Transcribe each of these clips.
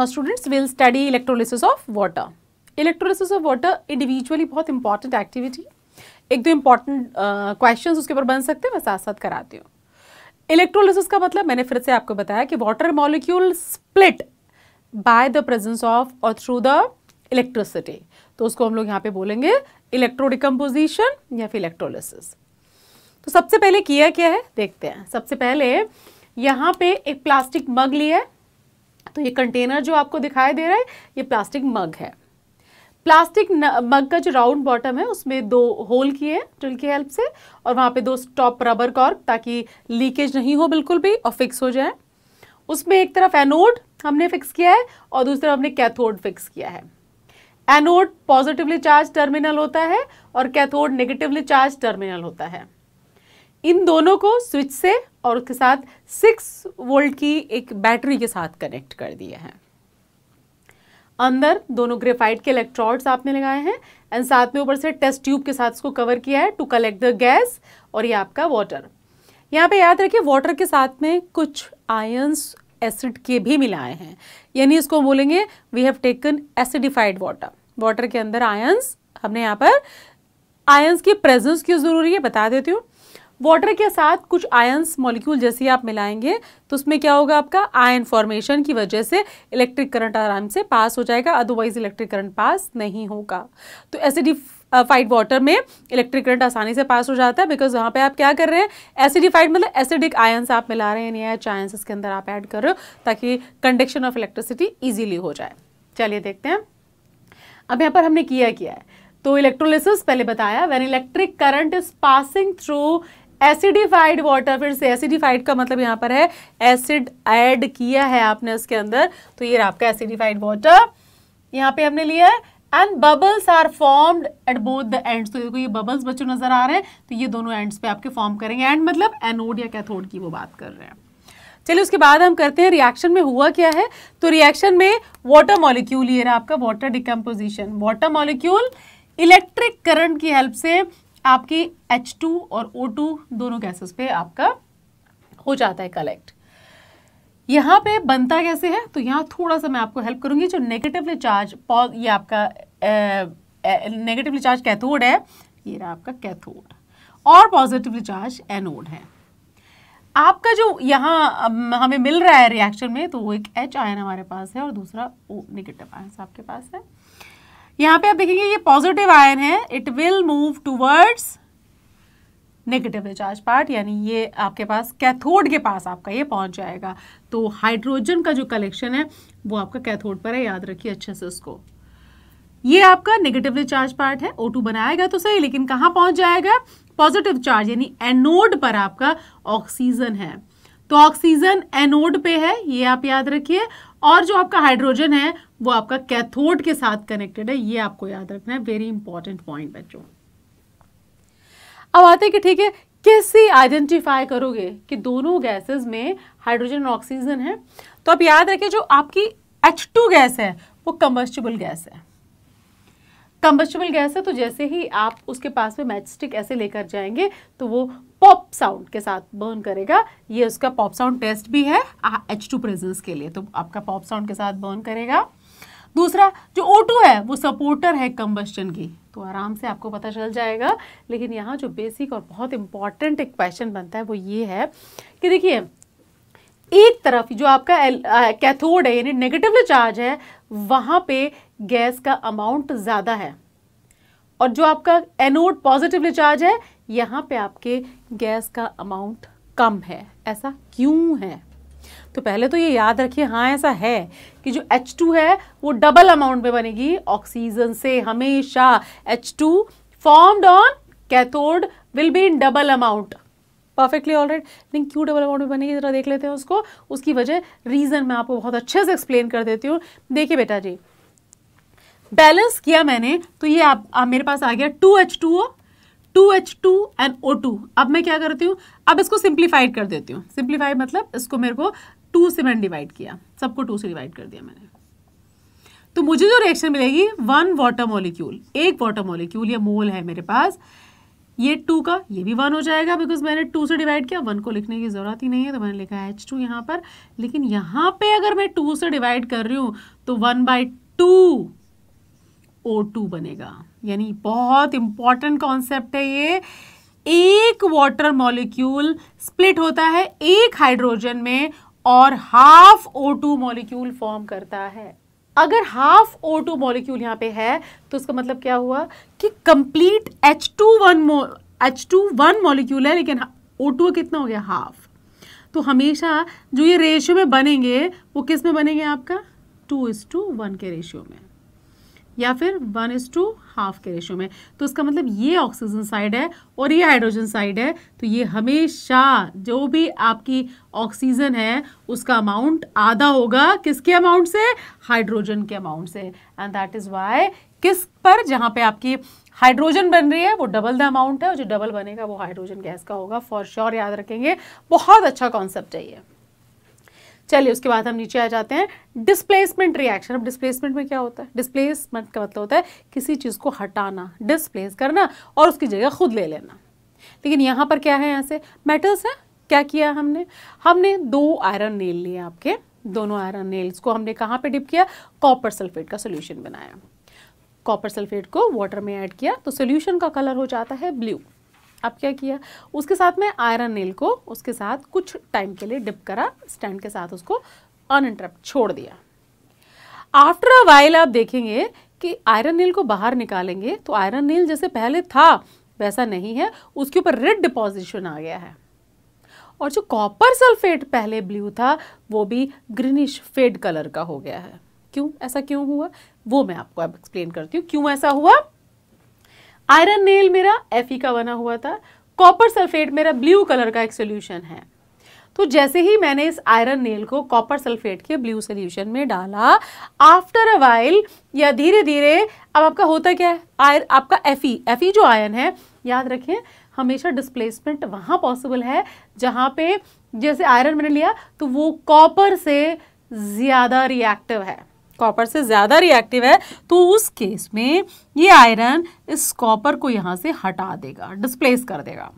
Now students will study electrolysis of water. Electrolysis of water individually बहुत important activity. एक दो important questions उसके ऊपर बन सकते हैं मैं साथ साथ कराती हूँ इलेक्ट्रोलिसिस का मतलब मैंने फिर से आपको बताया कि water molecule split by the presence of और थ्रू द इलेक्ट्रिसिटी तो उसको हम लोग यहाँ पे बोलेंगे इलेक्ट्रोडिकम्पोजिशन या फिर इलेक्ट्रोलिसिस तो सबसे पहले किया क्या है देखते हैं सबसे पहले यहाँ पे एक प्लास्टिक मग लिया है तो ये कंटेनर जो आपको दिखाई दे रहा है ये प्लास्टिक मग है प्लास्टिक मग का जो राउंड बॉटम है उसमें दो होल किए हैं टुल की हेल्प से और वहाँ पे दो स्टॉप रबर कॉर्क ताकि लीकेज नहीं हो बिल्कुल भी और फिक्स हो जाए उसमें एक तरफ एनोड हमने फिक्स किया है और दूसरी तरफ हमने कैथोड फिक्स किया है एनोड पॉजिटिवली चार्ज टर्मिनल होता है और कैथोड नेगेटिवली चार्ज टर्मिनल होता है इन दोनों को स्विच से और उसके साथ सिक्स वोल्ट की एक बैटरी के साथ कनेक्ट कर दिए हैं अंदर दोनों ग्रेफाइट के इलेक्ट्रोड्स आपने लगाए हैं एंड साथ में ऊपर से टेस्ट ट्यूब के साथ इसको कवर किया है टू कलेक्ट द गैस और ये आपका वाटर यहाँ पे याद रखिए वाटर के साथ में कुछ आयंस एसिड के भी मिलाए हैं यानी इसको बोलेंगे we have taken acidified water water के अंदर आयंस हमने यहाँ पर आयंस की प्रेजेंस क्यों ज़रूरी है बता देती हूँ वाटर के साथ कुछ आयन्स मॉलिक्यूल जैसे आप मिलाएंगे तो उसमें क्या होगा आपका आयन फॉर्मेशन की वजह से इलेक्ट्रिक करंट आराम से पास हो जाएगा अदरवाइज इलेक्ट्रिक करंट पास नहीं होगा तो एसिडिफाइड वाटर uh, में इलेक्ट्रिक करंट आसानी से पास हो जाता है बिकॉज वहाँ पे आप क्या कर रहे हैं एसिडिफाइड मतलब एसिडिक आयंस आप मिला रहे हैं या आयन्स इसके अंदर आप ऐड कर रहे हो ताकि कंडक्शन ऑफ इलेक्ट्रिसिटी ईजीली हो जाए चलिए देखते हैं अब यहाँ पर हमने किया क्या है तो इलेक्ट्रोलिसिस पहले बताया when electric current is passing through acidified water फिर से एसिडिफाइड का मतलब यहाँ पर है एसिड ऐड किया है आपने उसके अंदर तो ये आपका एसिडिफाइड वाटर यहाँ पे हमने लिया है and bubbles are formed at both the ends तो देखो ये बबल्स बच्चों नजर आ रहे हैं तो ये दोनों एंड्स पे आपके फॉर्म करेंगे एंड मतलब एनोड या कैथोड की वो बात कर रहे हैं चलिए उसके बाद हम करते हैं रिएक्शन में हुआ क्या है तो रिएक्शन में वाटर मॉलिक्यूल ये रहा आपका water decomposition water molecule electric current की हेल्प से आपके एच टू और ओ टू दोनों गैसेस पे आपका हो जाता है कलेक्ट यहाँ पे बनता कैसे है तो यहाँ थोड़ा सा मैं आपको हेल्प करूँगी जो नेगेटिवली चार्ज ये आपका नेगेटिवली चार्ज कैथोड है ये रहा आपका कैथोड और पॉजिटिवली चार्ज एनोड है आपका जो यहाँ हमें मिल रहा है रिएक्शन में तो वो एक एच आयन हमारे पास है और दूसरा ओ नेगेटिव आयन आपके पास है यहां पे आप देखेंगे ये पॉजिटिव आयन है it will move towards negative recharge part यानी ये आपके पास कैथोड के पास आपका ये पहुंच जाएगा तो हाइड्रोजन का जो कलेक्शन है वो आपका कैथोड पर है याद रखिए अच्छे से उसको ये आपका नेगेटिव रिचार्ज पार्ट है O2 बनाएगा तो सही लेकिन कहां पहुंच जाएगा पॉजिटिव चार्ज यानी एनोड पर आपका ऑक्सीजन है तो ऑक्सीजन एनोड पे है ये आप याद रखिए और जो आपका हाइड्रोजन है वो आपका कैथोड के साथ कनेक्टेड है ये आपको याद रखना है वेरी इंपॉर्टेंट पॉइंट बच्चों अब आते हैं कि ठीक है कैसे आइडेंटिफाई करोगे कि दोनों गैसेस में हाइड्रोजन और ऑक्सीजन है तो आप याद रखें जो आपकी H2 गैस है वो कम्बस्टिबल गैस है कम्बस्टिबल गैस है तो जैसे ही आप उसके पास में मैचस्टिक ऐसे लेकर जाएंगे तो वो पॉप साउंड के साथ बर्न करेगा ये उसका पॉप साउंड टेस्ट भी है एच टू प्रेजेंस के लिए तो आपका पॉप साउंड के साथ बर्न करेगा दूसरा जो O2 है वो सपोर्टर है कम्बस्टन की तो आराम से आपको पता चल जाएगा लेकिन यहाँ जो बेसिक और बहुत इंपॉर्टेंट एक क्वेश्चन बनता है वो ये है कि देखिए एक तरफ जो आपका कैथोड है यानी नेगेटिवली चार्ज है वहाँ पे गैस का अमाउंट ज़्यादा है और जो आपका एनोड पॉजिटिवली चार्ज है यहाँ पे आपके गैस का अमाउंट कम है ऐसा क्यों है तो पहले तो ये याद रखिए हाँ ऐसा है कि जो H2 है वो डबल अमाउंट में बनेगी ऑक्सीजन से हमेशा H2 formed on cathode will be in double amount perfectly already लेकिन क्यों डबल अमाउंट में बनेगी ज़रा देख लेते हैं उसको उसकी वजह रीज़न मैं आपको बहुत अच्छे से एक्सप्लेन कर देती हूँ देखिए बेटा जी बैलेंस किया मैंने तो ये आप, आप मेरे पास आ गया two H two O two H two and O two अब मैं क्या करती हूँ अब इसको सिंप्लीफाइड कर देती हूँ सिंप्लीफाइड मतलब इसको मेरे को टू से मैंने डिवाइड किया सबको टू से डिवाइड कर दिया मैंने तो मुझे जो रिएक्शन मिलेगी वन वाटर मॉलिक्यूल एक वाटर मॉलिक्यूल या मोल है मेरे पास ये टू का ये भी वन हो जाएगा बिकॉज मैंने टू से डिवाइड किया वन को लिखने की ज़रूरत ही नहीं है तो मैंने लिखा है एच टू यहाँ पर लेकिन यहाँ पे अगर मैं टू से डिवाइड कर रही हूँ तो one by two O two बनेगा यानी बहुत इंपॉर्टेंट कॉन्सेप्ट है ये एक वाटर मॉलिक्यूल स्प्लिट होता है एक हाइड्रोजन में और half O two molecule form करता है अगर हाफ ओ टू मॉलिक्यूल यहां पे है तो उसका मतलब क्या हुआ कि complete H two one H two one molecule है लेकिन ओ टू कितना हो गया हाफ तो हमेशा जो ये रेशियो में बनेंगे वो किस में बनेंगे आपका टू इज टू वन के रेशियो में या फिर वन इज टू हाफ के रेशो में तो इसका मतलब ये ऑक्सीजन साइड है और ये हाइड्रोजन साइड है तो ये हमेशा जो भी आपकी ऑक्सीजन है उसका अमाउंट आधा होगा किसके अमाउंट से हाइड्रोजन के अमाउंट से एंड दैट इज़ वाई किस पर जहाँ पे आपकी हाइड्रोजन बन रही है वो डबल द अमाउंट है और जो डबल बनेगा वो हाइड्रोजन गैस का होगा फॉर श्योर याद रखेंगे बहुत अच्छा कॉन्सेप्ट है ये चलिए उसके बाद हम नीचे आ जाते हैं डिस्प्लेसमेंट रिएक्शन अब डिस्प्लेसमेंट में क्या होता है डिस्प्लेसमेंट का मतलब होता है किसी चीज़ को हटाना डिस्प्लेस करना और उसकी जगह खुद ले लेना लेकिन यहाँ पर क्या है यहाँ से मेटल्स है क्या किया हमने हमने दो आयरन नेल लिए आपके दोनों आयरन नेल्स को हमने कहाँ पे डिप किया कॉपर सल्फेट का सोल्यूशन बनाया कॉपर सल्फेट को वाटर में ऐड किया तो सोल्यूशन का कलर हो जाता है ब्लू अब क्या किया उसके साथ में आयरन नेल को उसके साथ कुछ टाइम के लिए डिप करा स्टैंड के साथ उसको अनइंटरप्ट छोड़ दिया आफ्टर अ वाइल आप देखेंगे कि आयरन नेल को बाहर निकालेंगे तो आयरन नेल जैसे पहले था वैसा नहीं है उसके ऊपर रेड डिपोजिशन आ गया है और जो कॉपर सल्फेट पहले ब्लू था वो भी ग्रीनिश फेड कलर का हो गया है क्यों ऐसा क्यों हुआ वो मैं आपको अब एक्सप्लेन करती हूँ क्यों ऐसा हुआ आयरन नेल मेरा एफ का बना हुआ था कॉपर सल्फेट मेरा ब्लू कलर का एक सोल्यूशन है तो जैसे ही मैंने इस आयरन नेल को कॉपर सल्फेट के ब्लू सोल्यूशन में डाला आफ्टर अ वाइल या धीरे धीरे अब आपका होता क्या है आयर आपका एफ ई जो आयन है याद रखें हमेशा डिस्प्लेसमेंट वहाँ पॉसिबल है जहाँ पे जैसे आयरन मैंने लिया तो वो कॉपर से ज़्यादा रिएक्टिव है कॉपर से ज़्यादा रिएक्टिव है तो उस केस में ये आयरन इस कॉपर को यहाँ से हटा देगा डिस्प्लेस कर देगा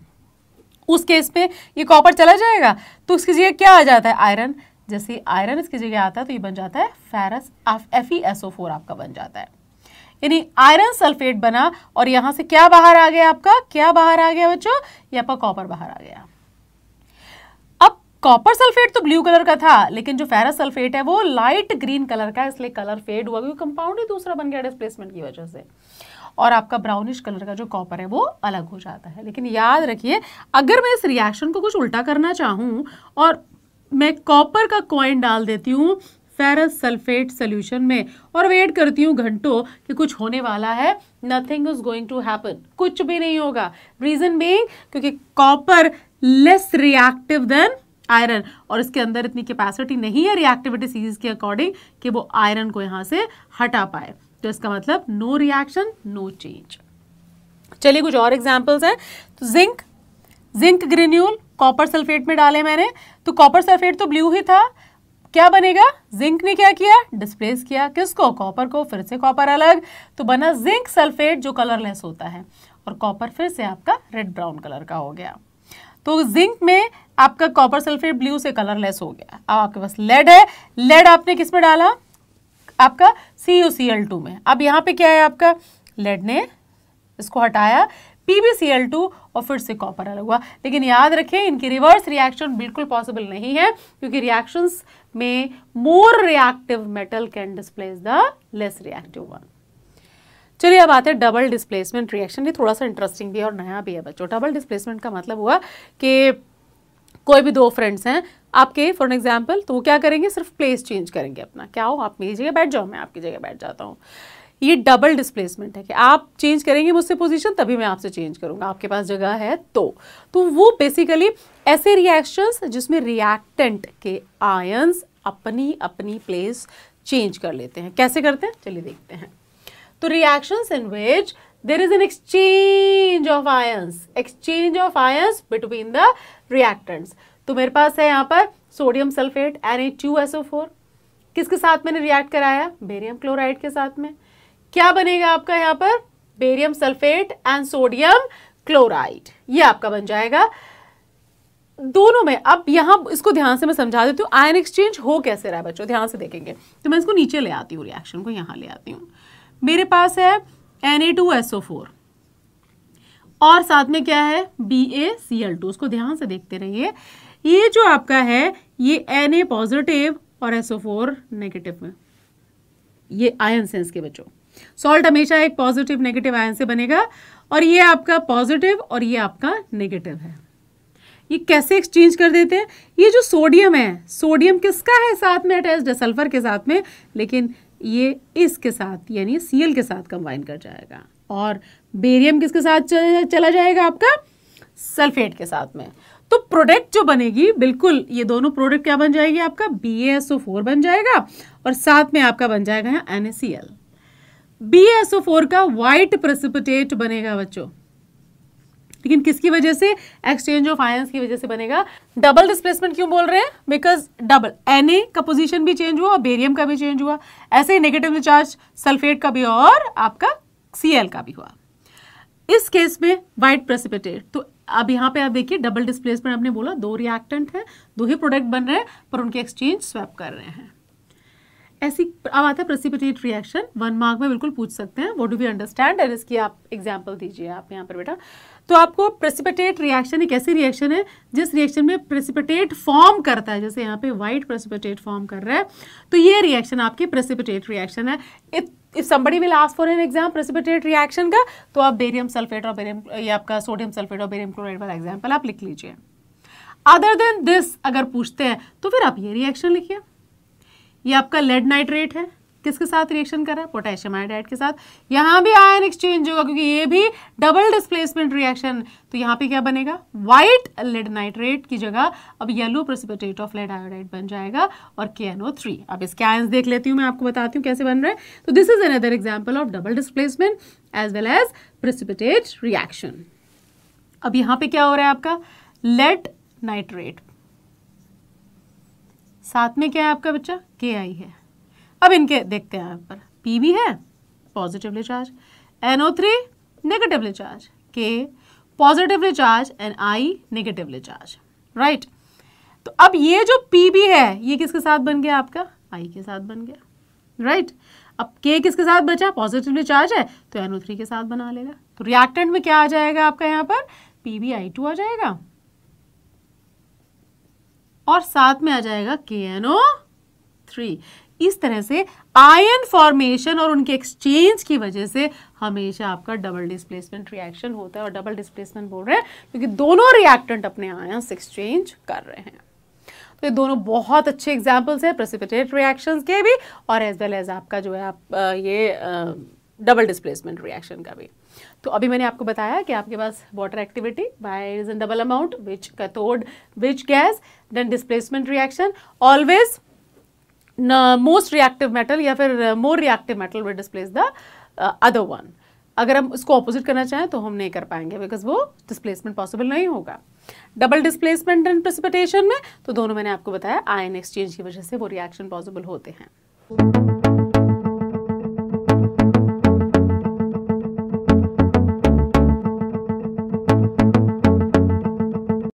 उस केस में ये कॉपर चला जाएगा तो उसकी जगह क्या आ जाता है आयरन जैसे आयरन इसकी जगह आता है तो ये बन जाता है फेरस एफ ई फोर आपका बन जाता है यानी आयरन सल्फेट बना और यहाँ से क्या बाहर आ गया आपका क्या बाहर आ गया बच्चों ये आपका कॉपर बाहर आ गया कॉपर सल्फेट तो ब्लू कलर का था लेकिन जो फेरस सल्फेट है वो लाइट ग्रीन कलर का है इसलिए कलर फेड हुआ क्योंकि कंपाउंड ही दूसरा बन गया डिस्प्लेसमेंट की वजह से और आपका ब्राउनिश कलर का जो कॉपर है वो अलग हो जाता है लेकिन याद रखिए अगर मैं इस रिएक्शन को कुछ उल्टा करना चाहूँ और मैं कॉपर का कॉइन डाल देती हूँ फेरस सल्फेट सोल्यूशन में और वेट करती हूँ घंटों कि कुछ होने वाला है nothing is going to happen कुछ भी नहीं होगा रीज़न बींग क्योंकि copper less reactive than iron और इसके अंदर इतनी कैपेसिटी नहीं है रिएक्टिविटी सीरीज के अकॉर्डिंग कि वो आयरन को यहाँ से हटा पाए तो इसका मतलब नो रिएक्शन नो चेंज चलिए कुछ और एग्जाम्पल्स हैं तो zinc zinc granule copper sulphate में डाले मैंने तो कॉपर सल्फेट तो ब्लू ही था क्या बनेगा जिंक ने क्या किया डिस्प्लेस किया किसको कॉपर को फिर से कॉपर अलग तो बना जिंक सल्फेट जो कलरलेस होता है और कॉपर फिर से आपका रेड ब्राउन कलर का हो गया तो जिंक में आपका कॉपर सल्फेट ब्लू से कलरलेस हो गया अब आपके पास लेड है लेड आपने किस में डाला आपका सी सी एल टू में अब यहाँ पे क्या है आपका लेड ने इसको हटाया PbCl2 और फिर से कॉपर अलग हुआ लेकिन याद रखें इनकी रिवर्स रिएक्शन बिल्कुल पॉसिबल नहीं है क्योंकि रिएक्शंस में more reactive metal can displace the less reactive one चलिए अब आते हैं डबल डिस्प्लेसमेंट रिएक्शन ये थोड़ा सा इंटरेस्टिंग भी है और नया भी है बच्चों डबल डिस्प्लेसमेंट का मतलब हुआ कि कोई भी दो फ्रेंड्स हैं आपके फॉर एग्जाम्पल तो वो क्या करेंगे सिर्फ प्लेस चेंज करेंगे अपना क्या हो आप मेरी जगह बैठ जाओ मैं आपकी जगह बैठ जाता हूँ ये डबल डिस्प्लेसमेंट है कि आप चेंज करेंगे मुझसे पोजीशन तभी मैं आपसे चेंज करूँगा आपके पास जगह है तो तो वो बेसिकली ऐसे रिएक्शंस जिसमें रिएक्टेंट के आयंस अपनी अपनी प्लेस चेंज कर लेते हैं कैसे करते हैं चलिए देखते हैं तो reactions in which there is an exchange of ions exchange of ions between the reactants तो मेरे पास है यहाँ पर sodium sulphate N A two S O four किसके साथ मैंने रिएक्ट कराया बेरियम क्लोराइड के साथ में क्या बनेगा आपका यहाँ पर barium sulphate and sodium chloride ये आपका बन जाएगा दोनों में अब यहाँ इसको ध्यान से मैं समझा देती हूँ आयन एक्सचेंज हो कैसे रहा है बच्चों ध्यान से देखेंगे तो मैं इसको नीचे ले आती हूँ रिएक्शन को यहाँ ले आती हूँ मेरे पास है N A two S O four और साथ में क्या है B A C L two उसको ध्यान से देखते रहिए ये जो आपका है ये एन ए पॉजिटिव और एस ओ फोर नेगेटिव में ये आयन सेंस के बच्चों सॉल्ट हमेशा एक पॉजिटिव नेगेटिव आयन से बनेगा और ये आपका पॉजिटिव और ये आपका नेगेटिव है ये कैसे एक्सचेंज कर देते हैं ये जो सोडियम है सोडियम किसका है साथ में अटैच्ड है सल्फर के साथ में लेकिन ये इसके साथ यानी सी के साथ कंबाइन कर जाएगा और बेरियम किसके साथ चला जाएगा आपका सल्फेट के साथ में तो प्रोडक्ट जो बनेगी बिल्कुल ये दोनों प्रोडक्ट क्या बन जाएगी आपका बी बन जाएगा और साथ में आपका बन जाएगा एन बी का वाइट प्रेसिपिटेट बनेगा बच्चों लेकिन किसकी वजह से एक्सचेंज ऑफ आयंस की वजह से बनेगा डबल डिस्प्लेसमेंट क्यों बोल रहे हैं बिकॉज डबल एन का पोजिशन भी चेंज हुआ और बेरियम का भी चेंज हुआ ऐसे ही नेगेटिव चार्ज सल्फेट का भी और आपका सी का भी हुआ इस केस में वाइट प्रेसिपिटेट तो अब यहाँ पे आप देखिए डबल डिस्प्लेसमेंट आपने बोला दो रिएक्टेंट हैं दो ही प्रोडक्ट बन रहे हैं पर उनके एक्सचेंज स्वैप कर रहे हैं ऐसी अब आता है प्रेसिपिटेट रिएक्शन वन मार्क में बिल्कुल पूछ सकते हैं वो डू वी अंडरस्टैंड एंड इसकी आप एग्जाम्पल दीजिए आप यहाँ पर बेटा तो आपको प्रेसिपिटेट रिएक्शन एक ऐसी रिएक्शन है जिस रिएक्शन में प्रेसिपिटेट फॉर्म करता है जैसे यहाँ पे वाइट प्रेसिपिटेट फॉर्म कर रहा है तो ये रिएक्शन आपकी प्रेसिपिटेट रिएक्शन है if somebody will ask for an exam precipitate reaction का तो आप बेरियम सल्फेट और बेरियम ये आपका सोडियम सल्फेट और बेरियम क्लोराइड वाला एग्जाम्पल आप लिख लीजिए अदर देन दिस अगर पूछते हैं तो फिर आप ये रिएक्शन लिखिए ये आपका लेड नाइट्रेट है किसके साथ रिएक्शन करा पोटेशियम आयोडाइड के साथ यहाँ भी आयन एक्सचेंज होगा क्योंकि ये भी डबल डिस्प्लेसमेंट रिएक्शन तो यहां पे क्या बनेगा व्हाइट लेड नाइट्रेट की जगह अब yellow precipitate of lead iodide बन जाएगा और के थ्री अब इसके आयन देख लेती हूँ मैं आपको बताती हूँ कैसे बन रहे तो this is another example of double displacement as well as precipitate reaction अब यहाँ पे क्या हो रहा है आपका लेड नाइट्रेट साथ में क्या है आपका बच्चा के आई है अब इनके देखते हैं यहाँ पर पी भी है positively charge O three negatively charge K positively charge and I negatively charge right तो अब ये जो पी भी है ये किसके साथ बन गया आपका आई के साथ बन गया राइट right? अब के किसके साथ बचा पॉजिटिवली चार्ज है तो एन ओ थ्री के साथ बना लेगा तो रिएक्टेंट में क्या आ जाएगा आपका यहाँ पर पी बी आई टू आ जाएगा और साथ में आ जाएगा के एन ओ थ्री इस तरह से आयन फॉर्मेशन और उनके एक्सचेंज की वजह से हमेशा आपका डबल डिस्प्लेसमेंट रिएक्शन होता है और डबल डिस्प्लेसमेंट बोल रहे हैं क्योंकि दोनों रिएक्टेंट अपने आयंस एक्सचेंज कर रहे हैं तो ये दोनों बहुत अच्छे एग्जाम्पल्स हैं प्रेसिपिटेट रिएक्शन के भी और एज वेल एज आपका जो है आप ये डबल डिस्प्लेसमेंट रिएक्शन का भी तो अभी मैंने आपको बताया कि आपके पास water activity by double amount which cathode which gas then displacement reaction always most reactive metal या फिर more reactive metal will displace the other one अगर हम इसको ऑपोजिट करना चाहें तो हम नहीं कर पाएंगे बिकॉज वो डिस्प्लेसमेंट पॉसिबल नहीं होगा डबल डिस्प्लेसमेंट एंड प्रेसिपिटेशन में तो दोनों मैंने आपको बताया आयन एक्सचेंज की वजह से वो रिएक्शन पॉसिबल होते हैं